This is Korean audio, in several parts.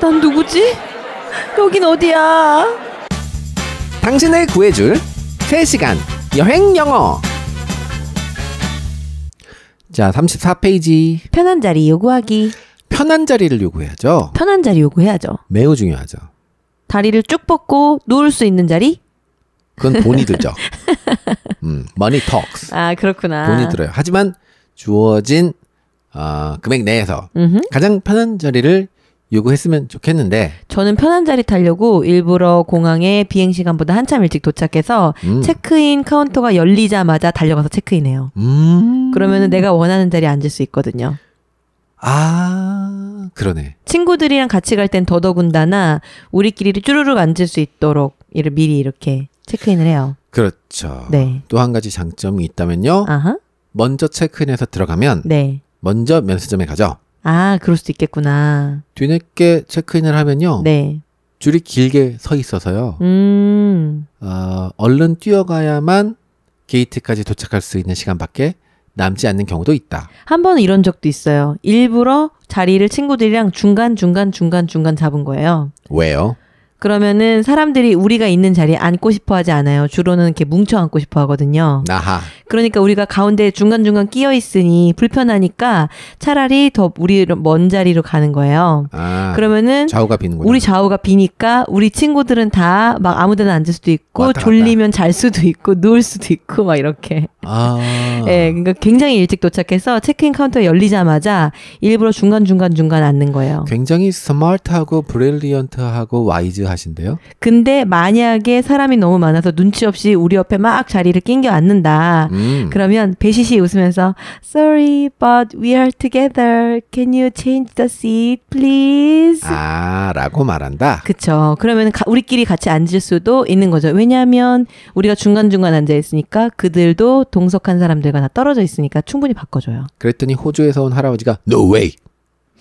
난 누구지? 여긴 어디야? 당신을 구해줄 3시간 여행 영어 자 34페이지 편한 자리 요구하기 편한 자리를 요구해야죠 편한 자리 요구해야죠 매우 중요하죠 다리를 쭉 뻗고 누울 수 있는 자리 그건 돈이 들죠 음, money talks 아 그렇구나 돈이 들어요 하지만 주어진 어, 금액 내에서 음흠. 가장 편한 자리를 요구했으면 좋겠는데 저는 편한 자리 타려고 일부러 공항에 비행 시간보다 한참 일찍 도착해서 음. 체크인 카운터가 열리자마자 달려가서 체크인해요. 음. 그러면 내가 원하는 자리에 앉을 수 있거든요. 아, 그러네. 친구들이랑 같이 갈 땐 더더군다나 우리끼리 쭈루룩 앉을 수 있도록 이를 미리 이렇게 체크인을 해요. 그렇죠. 네. 또 한 가지 장점이 있다면요. 아하. 먼저 체크인해서 들어가면 네. 먼저 면세점에 가죠. 아, 그럴 수도 있겠구나. 뒤늦게 체크인을 하면요. 네. 줄이 길게 서 있어서요. 음. 어, 얼른 뛰어가야만 게이트까지 도착할 수 있는 시간밖에 남지 않는 경우도 있다. 한번 이런 적도 있어요. 일부러 자리를 친구들이랑 중간 중간 중간 중간 잡은 거예요. 왜요? 그러면은 사람들이 우리가 있는 자리에 앉고 싶어 하지 않아요. 주로는 이렇게 뭉쳐 앉고 싶어 하거든요. 아하. 그러니까 우리가 가운데 중간중간 끼어 있으니 불편하니까 차라리 더 우리 먼 자리로 가는 거예요. 아, 그러면은 좌우가 비는 거죠. 우리 좌우가 비니까 우리 친구들은 다 막 아무 데나 앉을 수도 있고 졸리면 잘 수도 있고 누울 수도 있고 막 이렇게. 아. 네, 그러니까 굉장히 일찍 도착해서 체크인 카운터 열리자마자 일부러 중간 중간 중간 앉는 거예요. 굉장히 스마트하고 브릴리언트하고 와이즈하신데요. 근데 만약에 사람이 너무 많아서 눈치 없이 우리 옆에 막 자리를 낑겨 앉는다. 음. 그러면 배시시 웃으면서 Sorry, but we are together. Can you change the seat, please? 아라고 말한다. 그쵸. 그러면 가, 우리끼리 같이 앉을 수도 있는 거죠. 왜냐하면 우리가 중간 중간 앉아 있으니까 그들도 동석한 사람들과 다 떨어져 있으니까 충분히 바꿔줘요. 그랬더니 호주에서 온 할아버지가 No way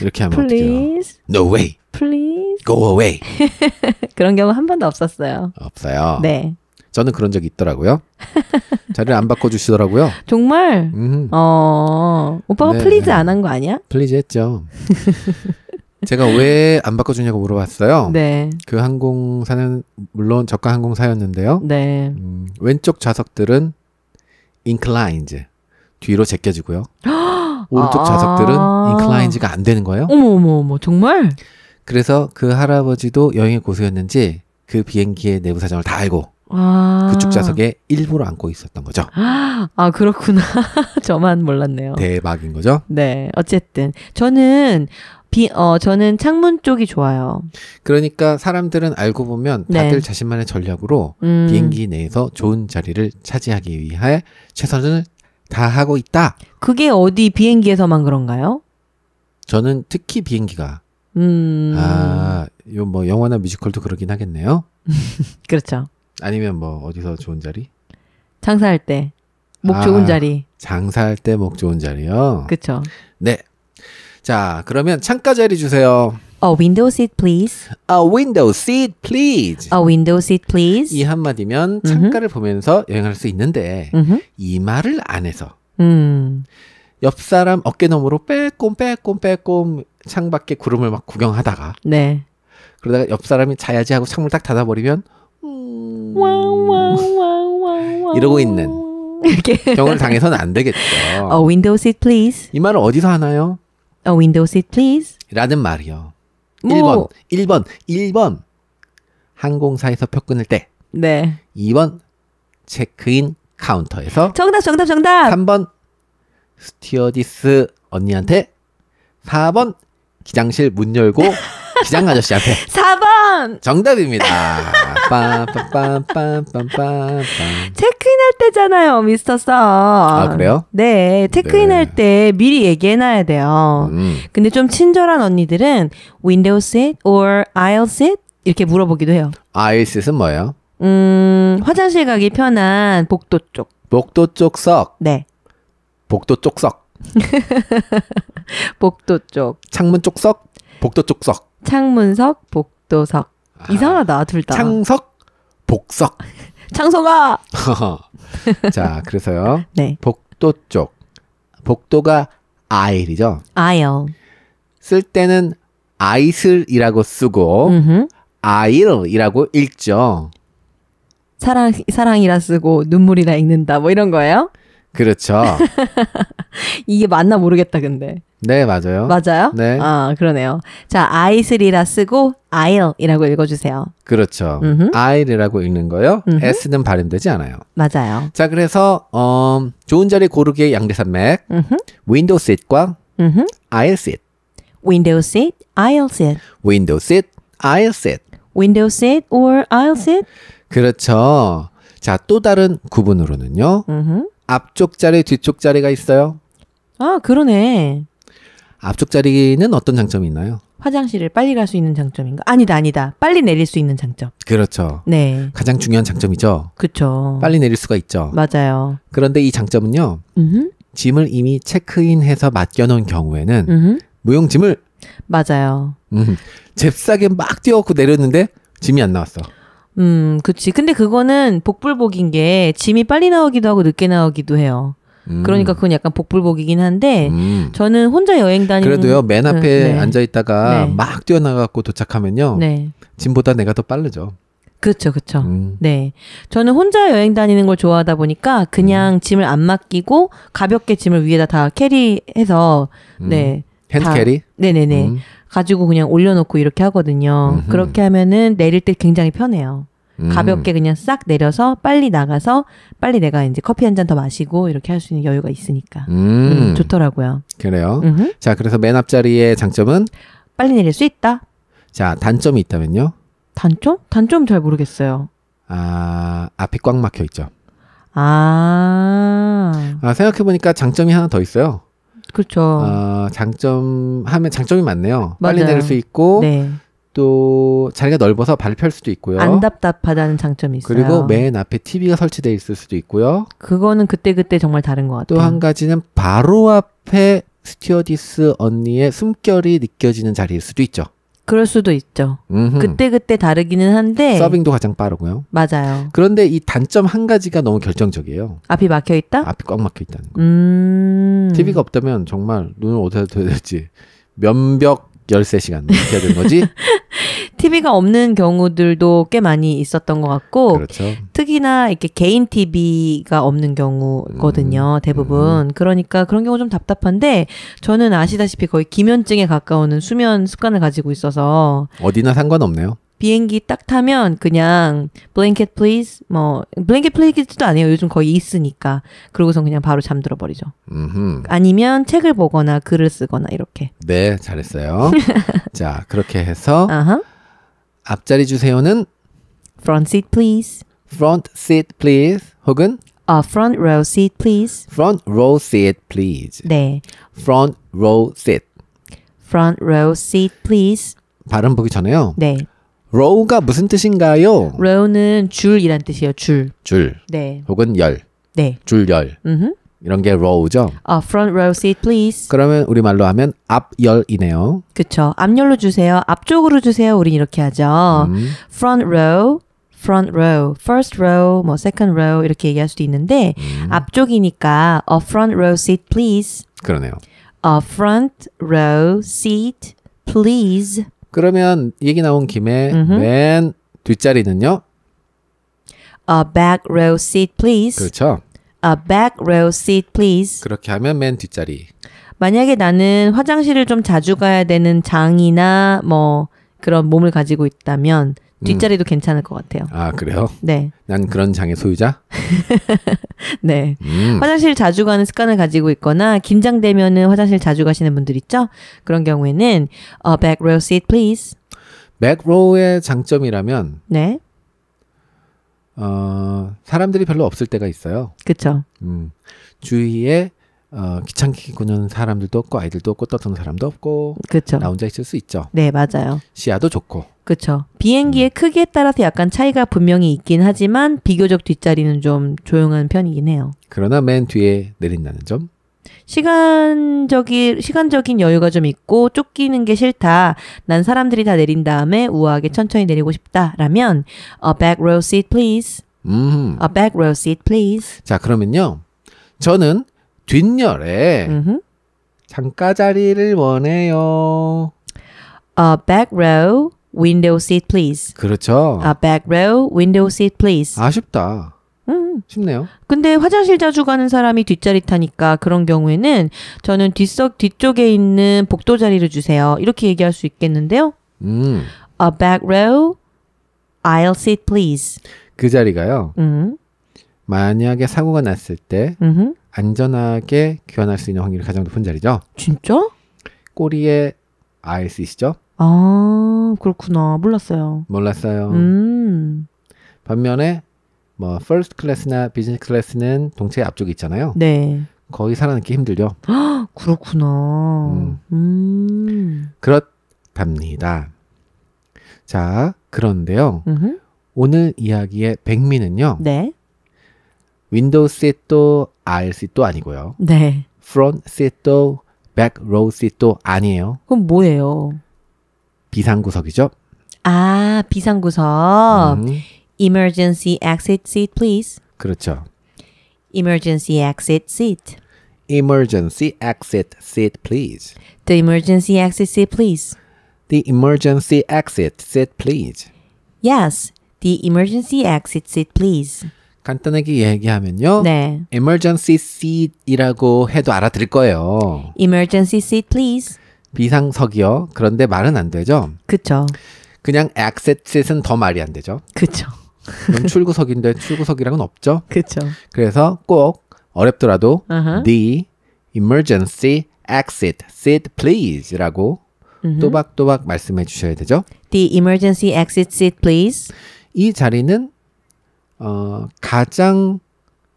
이렇게 하면 Please. 어떡해요? No way. Please. Go away. 그런 경우 한 번도 없었어요. 없어요. 네. 저는 그런 적이 있더라고요. 자리를 안 바꿔주시더라고요. 정말? 음. 어, 오빠가 네. 플리즈 안 한 거 아니야? 플리즈 했죠. 제가 왜 안 바꿔주냐고 물어봤어요. 네. 그 항공사는 물론 저가 항공사였는데요. 네. 음, 왼쪽 좌석들은 inclined 뒤로 제껴지고요. 오른쪽 아. 좌석들은 아~ incline가 안 되는 거예요. 어머 어머 어머 정말? 그래서 그 할아버지도 여행의 고수였는지 그 비행기의 내부 사정을 다 알고 아~ 그쪽 좌석에 일부러 안고 있었던 거죠. 아, 그렇구나. 저만 몰랐네요. 대박인 거죠? 네. 어쨌든. 저는, 비, 어, 저는 창문 쪽이 좋아요. 그러니까 사람들은 알고 보면 네. 다들 네. 자신만의 전략으로 음. 비행기 내에서 좋은 자리를 차지하기 위해 최선을 다하고 있다. 그게 어디 비행기에서만 그런가요? 저는 특히 비행기가 음. 아, 요 뭐 영화나 뮤지컬도 그러긴 하겠네요. 그렇죠. 아니면 뭐 어디서 좋은 자리? 장사할 때 목 좋은 아, 자리. 장사할 때 목 좋은 자리요. 그렇죠. 네. 자, 그러면 창가 자리 주세요. A window seat, please. A window seat, please. A window seat, please. 이 한마디면 창가를 mm-hmm. 보면서 여행할 수 있는데 mm-hmm. 이 말을 안 해서 음. 옆 사람 어깨 너머로 빼꼼 빼꼼 빼꼼 창밖에 구름을 막 구경하다가 네. 그러다가 옆 사람이 자야지 하고 창문 딱 닫아버리면 음. 이러고 있는 이렇게. 경우 당해서는 안 되겠죠. A window seat, please. 이 말을 어디서 하나요? A window seat, please. 라는 말이요. 뭐. 1번, 1번, 1번. 항공사에서 표 끊을 때. 네. 2번, 체크인 카운터에서. 정답, 정답, 정답. 3번, 스티어디스 언니한테. 4번, 기장실 문 열고 기장 아저씨 앞에. 4번! 정답입니다. 체크 때잖아요, 미스터 썬. 아, 그래요? 네. 테크인 네. 할때 미리 얘기해놔야 돼요. 음. 근데 좀 친절한 언니들은 w i n s e t or aisle s e t 이렇게 물어보기도 해요. aisle s e t 은 뭐예요? 음, 화장실 가기 편한 복도 쪽. 복도 쪽 석. 네. 복도 쪽 석. 복도 쪽. 창문 쪽 석. 복도 쪽 석. 창문석, 복도석. 아. 이상하다, 둘 다. 창석, 복석. 창소가. 자, 그래서요. 네. 복도 쪽. 복도가 아일이죠. 아요. 쓸 때는 아이슬이라고 쓰고 음흠. 아일이라고 읽죠. 사랑 사랑이라 쓰고 눈물이라 읽는다 뭐 이런 거예요? 그렇죠. 이게 맞나 모르겠다, 근데. 네, 맞아요. 맞아요? 네. 아, 그러네요. 자, 아슬이라 쓰고 I'll이라고 읽어주세요. 그렇죠. I'll이라고 읽는 거요. S는 발음되지 않아요. 맞아요. 자, 그래서 어, 좋은 자리 고르기의 양대산맥 음흠. 윈도우 시트과 음흠. I'll sit. Window seat, I'll sit. Window seat, I'll sit. Window seat or I'll sit. 그렇죠. 자, 또 다른 구분으로는요. 앞쪽 자리, 뒤쪽 자리가 있어요. 아, 그러네. 앞쪽 자리는 어떤 장점이 있나요? 화장실을 빨리 갈 수 있는 장점인가? 아니다, 아니다. 빨리 내릴 수 있는 장점. 그렇죠. 네. 가장 중요한 장점이죠. 그렇죠. 빨리 내릴 수가 있죠. 맞아요. 그런데 이 장점은요. 음흠. 짐을 이미 체크인해서 맡겨놓은 경우에는 음흠. 무용짐을 맞아요. 음, 잽싸게 막 뛰어갖고 내렸는데 짐이 안 나왔어. 음, 그치. 근데 그거는 복불복인 게 짐이 빨리 나오기도 하고 늦게 나오기도 해요. 음. 그러니까 그건 약간 복불복이긴 한데 음. 저는 혼자 여행 다니는 그래도요 맨 앞에 음, 네. 앉아 있다가 네. 막 뛰어나가고 도착하면요 네. 짐보다 내가 더 빠르죠. 그렇죠, 그렇죠. 음. 네, 저는 혼자 여행 다니는 걸 좋아하다 보니까 그냥 음. 짐을 안 맡기고 가볍게 짐을 위에다 다 캐리해서 음. 네. 핸드 캐리? 네네네. 음. 가지고 그냥 올려놓고 이렇게 하거든요. 음흠. 그렇게 하면은 내릴 때 굉장히 편해요. 음. 가볍게 그냥 싹 내려서 빨리 나가서 빨리 내가 이제 커피 한 잔 더 마시고 이렇게 할 수 있는 여유가 있으니까 음. 음, 좋더라고요. 그래요. 음흠. 자, 그래서 맨 앞자리의 장점은 빨리 내릴 수 있다. 자, 단점이 있다면요? 단점? 단점 잘 모르겠어요. 아, 앞이 꽉 막혀 있죠. 아. 아 생각해 보니까 장점이 하나 더 있어요. 그렇죠. 어, 장점 하면 장점이 많네요. 맞아요. 빨리 내릴 수 있고 네. 또 자리가 넓어서 발펼 수도 있고요. 안 답답하다는 장점이 있어요. 그리고 맨 앞에 TV가 설치되어 있을 수도 있고요. 그거는 그때그때 정말 다른 것 같아요. 또 한 가지는 바로 앞에 스튜어디스 언니의 숨결이 느껴지는 자리일 수도 있죠. 그럴 수도 있죠. 그때그때 그때 다르기는 한데 서빙도 가장 빠르고요. 맞아요. 그런데 이 단점 한 가지가 너무 결정적이에요. 앞이 막혀 있다? 앞이 꽉 막혀 있다는 거. 음. 음. TV가 없다면 정말 눈을 어디다 둬야 될지 면벽 13시간 이렇게 된 거지? TV가 없는 경우들도 꽤 많이 있었던 것 같고 그렇죠. 특히나 이렇게 개인 TV가 없는 경우거든요. 음, 대부분. 음. 그러니까 그런 경우 좀 답답한데 저는 아시다시피 거의 기면증에 가까우는 수면 습관을 가지고 있어서 어디나 상관없네요. 비행기 딱 타면 그냥 blanket please 뭐 blanket please도 안 해요. 요즘 거의 있으니까. 그러고선 그냥 바로 잠들어 버리죠. 음흠. 아니면 책을 보거나 글을 쓰거나 이렇게. 네, 잘했어요. 자, 그렇게 해서 uh-huh. 앞자리 주세요는 front seat please. front seat please 혹은 A front row seat please. front row seat please. 네. front row seat. front row seat please. 발음 보기 전에요. 네. row가 무슨 뜻인가요? row는 줄이란 뜻이에요. 줄. 줄. 네. 혹은 열. 네. 줄 열. 음흠. 이런 게 row죠. 아, front row seat please. 그러면 우리 말로 하면 앞열이네요. 그렇죠. 앞열로 주세요. 앞쪽으로 주세요. 우린 이렇게 하죠. 음. front row front row, first row, 뭐 second row 이렇게 얘기할 수도 있는데 음. 앞쪽이니까 a front row seat please. 그러네요. a front row seat please. 그러면 얘기 나온 김에 음흠. 맨 뒷자리는요? A back row seat, please. 그렇죠. A back row seat, please. 그렇게 하면 맨 뒷자리. 만약에 나는 화장실을 좀 자주 가야 되는 장이나 뭐 그런 몸을 가지고 있다면 음. 뒷자리도 괜찮을 것 같아요. 아, 그래요? 네. 난 그런 장의 소유자? 네. 음. 화장실 자주 가는 습관을 가지고 있거나 긴장되면은 화장실 자주 가시는 분들 있죠? 그런 경우에는 어, back row seat please. back row의 장점이라면 네. 어, 사람들이 별로 없을 때가 있어요. 그렇죠. 음. 주위에 어, 귀찮게 구는 사람들도 없고 아이들도 없고 떠드는 사람도 없고 그쵸. 나 혼자 있을 수 있죠. 네 맞아요. 시야도 좋고 그쵸 음. 비행기의 크기에 따라서 약간 차이가 분명히 있긴 하지만 비교적 뒷자리는 좀 조용한 편이긴 해요. 그러나 맨 뒤에 내린다는 점? 시간적인 시간적인 여유가 좀 있고 쫓기는 게 싫다. 난 사람들이 다 내린 다음에 우아하게 천천히 내리고 싶다라면 a back row seat please. 음. a back row seat please. 자, 그러면요. 저는 뒷열에 음흠. 창가 자리를 원해요. a back row window seat please. 그렇죠. A back row window seat please. 아쉽다. 음. 쉽네요. 근데 화장실 자주 가는 사람이 뒷자리 타니까 그런 경우에는 저는 뒷석 뒤쪽에 있는 복도 자리를 주세요. 이렇게 얘기할 수 있겠는데요. 음. A back row aisle seat please. 그 자리가요. 음. 만약에 사고가 났을 때 음흠. 안전하게 귀환할 수 있는 확률이 가장 높은 자리죠. 진짜? 꼬리에 아일 쓰시죠? 아, 그렇구나. 몰랐어요. 몰랐어요. 음. 반면에 뭐 퍼스트 클래스나 비즈니스 클래스는 동체 앞쪽에 있잖아요. 네. 거의 살아남기 힘들죠. 헉, 그렇구나. 음. 음. 그렇답니다. 자, 그런데요. 음흠. 오늘 이야기의 백미는요. 네. 윈도우 시트도 R 시트도 아니고요. 네. 프론트 시트도 백 로우 시트도 아니에요. 그럼 뭐예요? 비상구석이죠. 아, 비상구석. 음. Emergency exit seat, please. 그렇죠. Emergency exit seat. Emergency exit seat, please. The emergency exit seat, please. The emergency exit seat, please. Yes, the emergency exit seat, please. 간단하게 얘기하면요. 네. Emergency seat이라고 해도 알아들을 거예요. Emergency seat, please. 비상석이요. 그런데 말은 안 되죠. 그쵸. 그냥 액셋은 더 말이 안 되죠. 그쵸. 출구석인데 출구석이랑은 없죠. 그쵸. 그래서 꼭 어렵더라도 uh-huh. the emergency exit s e t please라고 uh-huh. 또박또박 말씀해 주셔야 되죠. The emergency exit s e t please. 이 자리는 어, 가장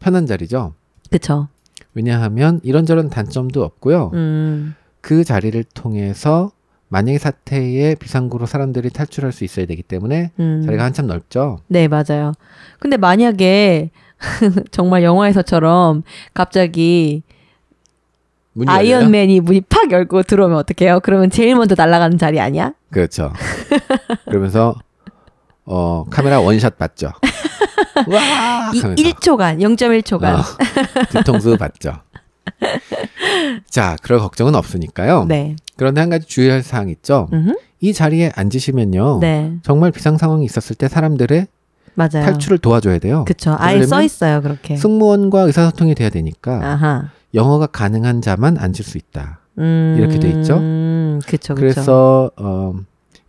편한 자리죠. 그쵸. 왜냐하면 이런저런 단점도 없고요. 음. 그 자리를 통해서 만약에 사태에 비상구로 사람들이 탈출할 수 있어야 되기 때문에 음. 자리가 한참 넓죠. 네, 맞아요. 근데 만약에 정말 영화에서처럼 갑자기 문이 아이언맨이 문이 팍 열고 들어오면 어떡해요? 그러면 제일 먼저 날아가는 자리 아니야? 그렇죠. 그러면서 어, 카메라 원샷 봤죠. 와! 1초간, 0.1초간. 어, 뒤통수 봤죠. 자, 그럴 걱정은 없으니까요. 네. 그런데 한 가지 주의할 사항 있죠. 이 자리에 앉으시면요. 네. 정말 비상 상황이 있었을 때 사람들의 맞아요. 탈출을 도와줘야 돼요. 그렇죠. 아예 써 있어요, 그렇게. 승무원과 의사소통이 돼야 되니까 아하. 영어가 가능한 자만 앉을 수 있다. 음... 이렇게 돼 있죠. 그렇죠. 그래서 어,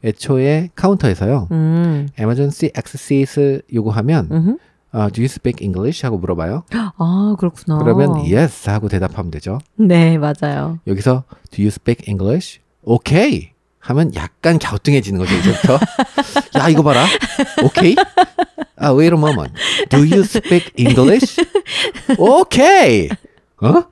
애초에 카운터에서요. 음. emergency access 요구하면 음흠. 어, Do you speak English? 하고 물어봐요. 아 그렇구나. 그러면 Yes 하고 대답하면 되죠. 네 맞아요. 여기서 Do you speak English? Okay. 하면 약간 갸우뚱해지는 거죠 이제부터. 야 이거 봐라. 오케이. Okay? 아 wait a moment. Do you speak English? 오케이. Okay. 어?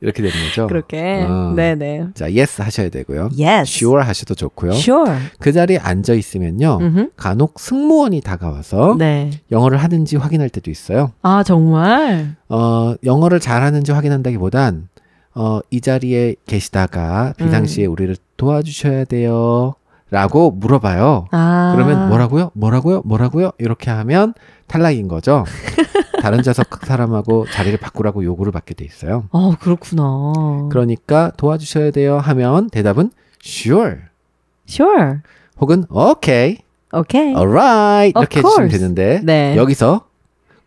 이렇게 되는 거죠. 그렇게. 어. 네네. 자, yes 하셔야 되고요. yes. sure 하셔도 좋고요. sure. 그 자리에 앉아 있으면요. 음흠. 간혹 승무원이 다가와서 네. 영어를 하는지 확인할 때도 있어요. 아, 정말? 어, 영어를 잘하는지 확인한다기보단 어, 이 자리에 계시다가 비상시에 그 음. 우리를 도와주셔야 돼요. 라고 물어봐요. 아. 그러면 뭐라고요? 뭐라고요? 뭐라고요? 이렇게 하면 탈락인 거죠. 다른 좌석 사람하고 자리를 바꾸라고 요구를 받게 돼 있어요. 아, 그렇구나. 그러니까 도와주셔야 돼요 하면 대답은 sure. sure. 혹은 okay. okay. alright. 이렇게 해주시면 되는데 네. 여기서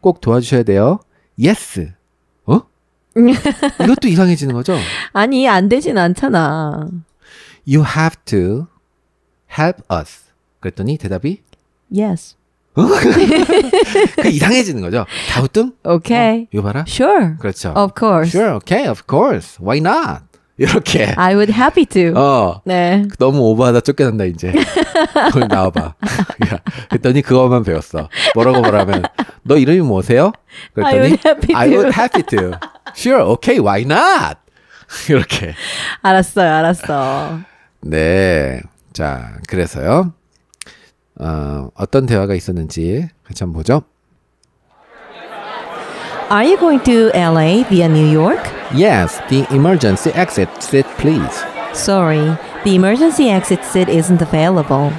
꼭 도와주셔야 돼요. yes. 어? 이것도 이상해지는 거죠? 아니, 안 되진 않잖아. You have to help us. 그랬더니 대답이 yes. 그 이상해지는 거죠. 다우뜸? 오케이. 이거 봐라. Sure. 그렇죠. Of course. Sure. Okay. Of course. Why not? 이렇게. I would happy to. 어. 네. 너무 오버하다 쫓겨난다 이제. 거기 나와봐. 그랬더니 그거만 배웠어. 뭐라고 말하면 너 이름이 뭐세요? 그랬더니 I would happy to. I would happy to. Sure. Okay. Why not? 이렇게. 알았어요. 알았어. 네. 자, 그래서요. 어떤 대화가 있었는지 같이 한번 보죠. Are you going to LA via New York? Yes, the emergency exit seat, please. Sorry, the emergency exit seat isn't available.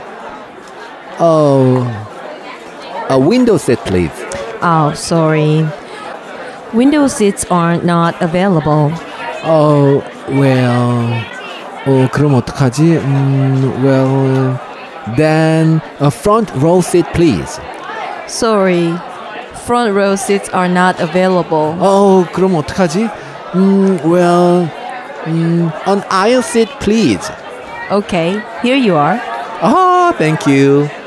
Oh, a window seat, please. Oh, sorry. Window seats are not available. Oh, well. 어, oh, 그럼 어떡하지? 음, well. Then a front row seat, please. Sorry, front row seats are not available. Oh, 그럼 어떡하지? Mm, well, on mm, an aisle seat, please. Okay, here you are. Ah, thank you.